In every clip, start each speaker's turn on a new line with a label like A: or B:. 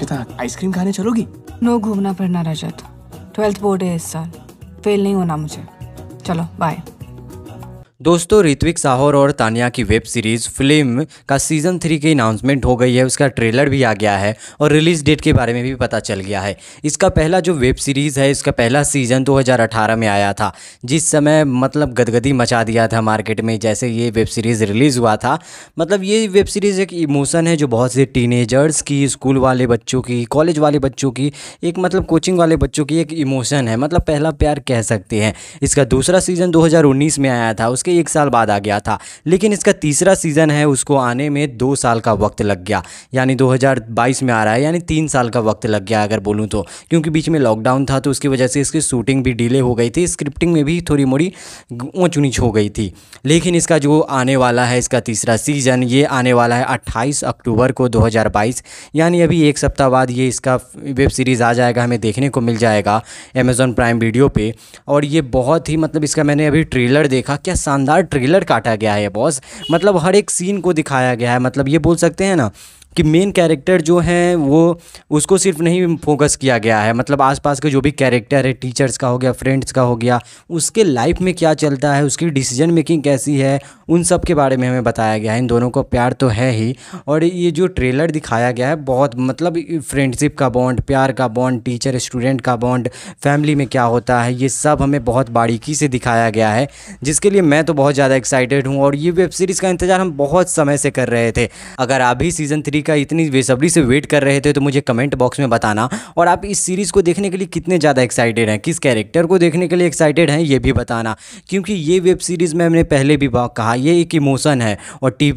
A: Akshita ice cream खाने चलोगी no घूमना फिरना रजत ट्वेल्थ बोर्ड है इस साल फेल नहीं होना मुझे चलो बाय दोस्तों ऋत्विक साहोर और तानिया की वेब सीरीज़ फिल्म का सीज़न थ्री की अनाउंसमेंट हो गई है उसका ट्रेलर भी आ गया है और रिलीज़ डेट के बारे में भी पता चल गया है इसका पहला जो वेब सीरीज़ है इसका पहला सीज़न 2018 में आया था जिस समय मतलब गदगदी मचा दिया था मार्केट में जैसे ये वेब सीरीज़ रिलीज़ हुआ था मतलब ये वेब सीरीज़ एक इमोशन है जो बहुत से टीनेजर्स की स्कूल वाले बच्चों की कॉलेज वाले बच्चों की एक मतलब कोचिंग वाले बच्चों की एक इमोशन है मतलब पहला प्यार कह सकते हैं इसका दूसरा सीज़न दो में आया था उसके के एक साल बाद आ गया था लेकिन इसका तीसरा सीज़न है उसको आने में दो साल का वक्त लग गया यानी 2022 में आ रहा है यानी तीन साल का वक्त लग गया अगर बोलूँ तो क्योंकि बीच में लॉकडाउन था तो उसकी वजह से इसकी शूटिंग भी डिले हो गई थी स्क्रिप्टिंग में भी थोड़ी मोड़ी ऊँच ऊँच हो गई थी लेकिन इसका जो आने वाला है इसका तीसरा सीज़न ये आने वाला है अट्ठाईस अक्टूबर को दो यानी अभी एक सप्ताह बाद ये इसका वेब सीरीज़ आ जाएगा हमें देखने को मिल जाएगा अमेजोन प्राइम वीडियो पे और ये बहुत ही मतलब इसका मैंने अभी ट्रेलर देखा क्या शानदार ट्रेलर काटा गया है बॉस मतलब हर एक सीन को दिखाया गया है मतलब ये बोल सकते हैं ना कि मेन कैरेक्टर जो है वो उसको सिर्फ नहीं फोकस किया गया है मतलब आसपास के जो भी कैरेक्टर है टीचर्स का हो गया फ्रेंड्स का हो गया उसके लाइफ में क्या चलता है उसकी डिसीजन मेकिंग कैसी है उन सब के बारे में हमें बताया गया है इन दोनों को प्यार तो है ही और ये जो ट्रेलर दिखाया गया है बहुत मतलब फ्रेंडशिप का बॉन्ड प्यार का बॉन्ड टीचर स्टूडेंट का बॉन्ड फैमिली में क्या होता है ये सब हमें बहुत बारीकी से दिखाया गया है जिसके लिए मैं तो बहुत ज़्यादा एक्साइटेड हूँ और ये वेब सीरीज़ का इंतज़ार हम बहुत समय से कर रहे थे अगर आप भी सीज़न थ्री मूवी का इतनी बेसब्री से वेट कर रहे थे तो मुझे कमेंट बॉक्स में बताना और आप इस सीरीज़ को देखने के लिए कितने ज़्यादा एक्साइटेड हैं किस कैरेक्टर को देखने के लिए एक्साइटेड हैं ये भी बताना क्योंकि ये वेब सीरीज़ में हमने पहले भी कहा ये एक इमोशन है और टी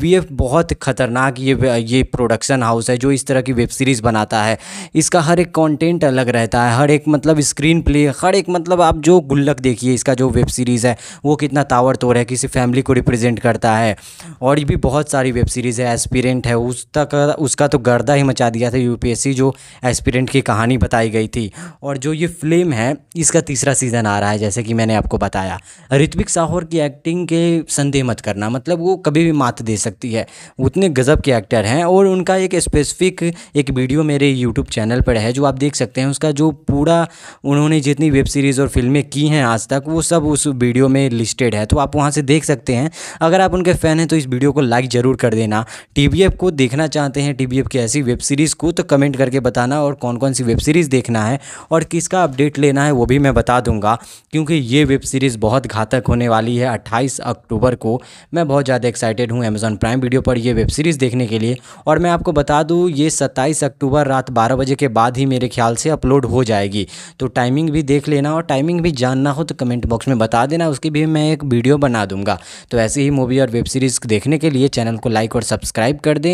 A: बहुत ख़तरनाक ये ये प्रोडक्शन हाउस है जो इस तरह की वेब सीरीज़ बनाता है इसका हर एक कॉन्टेंट अलग रहता है हर एक मतलब स्क्रीन प्ले हर एक मतलब आप जो गुल्लक देखिए इसका जो वेब सीरीज़ है वो कितना तावर तोड़ है किसी फैमिली को रिप्रेजेंट करता है और भी बहुत सारी वेब सीरीज़ है एस्पिरेंट है उस तक उसका तो गर्दा ही मचा दिया था यूपीएससी जो एस्पिरेंट की कहानी बताई गई थी और जो ये फिल्म है इसका तीसरा सीज़न आ रहा है जैसे कि मैंने आपको बताया ऋत्विक साहोर की एक्टिंग के संदेह मत करना मतलब वो कभी भी मात दे सकती है उतने गज़ब के एक्टर हैं और उनका एक स्पेसिफिक एक वीडियो मेरे यूट्यूब चैनल पर है जो आप देख सकते हैं उसका जो पूरा उन्होंने जितनी वेब सीरीज़ और फिल्में की हैं आज तक वो सब उस वीडियो में लिस्टेड है तो आप वहाँ से देख सकते हैं अगर आप उनके फ़ैन हैं तो इस वीडियो को लाइक ज़रूर कर देना टी को देखना चाहते हैं हैं टी की ऐसी वेब सीरीज़ को तो कमेंट करके बताना और कौन कौन सी वेब सीरीज़ देखना है और किसका अपडेट लेना है वो भी मैं बता दूंगा क्योंकि ये वेब सीरीज़ बहुत घातक होने वाली है अट्ठाईस अक्टूबर को मैं बहुत ज़्यादा एक्साइटेड हूँ अमेज़ॉन प्राइम वीडियो पर यह वेब सीरीज़ देखने के लिए और मैं आपको बता दूँ ये सत्ताईस अक्टूबर रात बारह बजे के बाद ही मेरे ख्याल से अपलोड हो जाएगी तो टाइमिंग भी देख लेना और टाइमिंग भी जानना हो तो कमेंट बॉक्स में बता देना उसकी भी मैं एक वीडियो बना दूंगा तो ऐसी ही मूवी और वेब सीरीज़ देखने के लिए चैनल को लाइक और सब्सक्राइब कर दें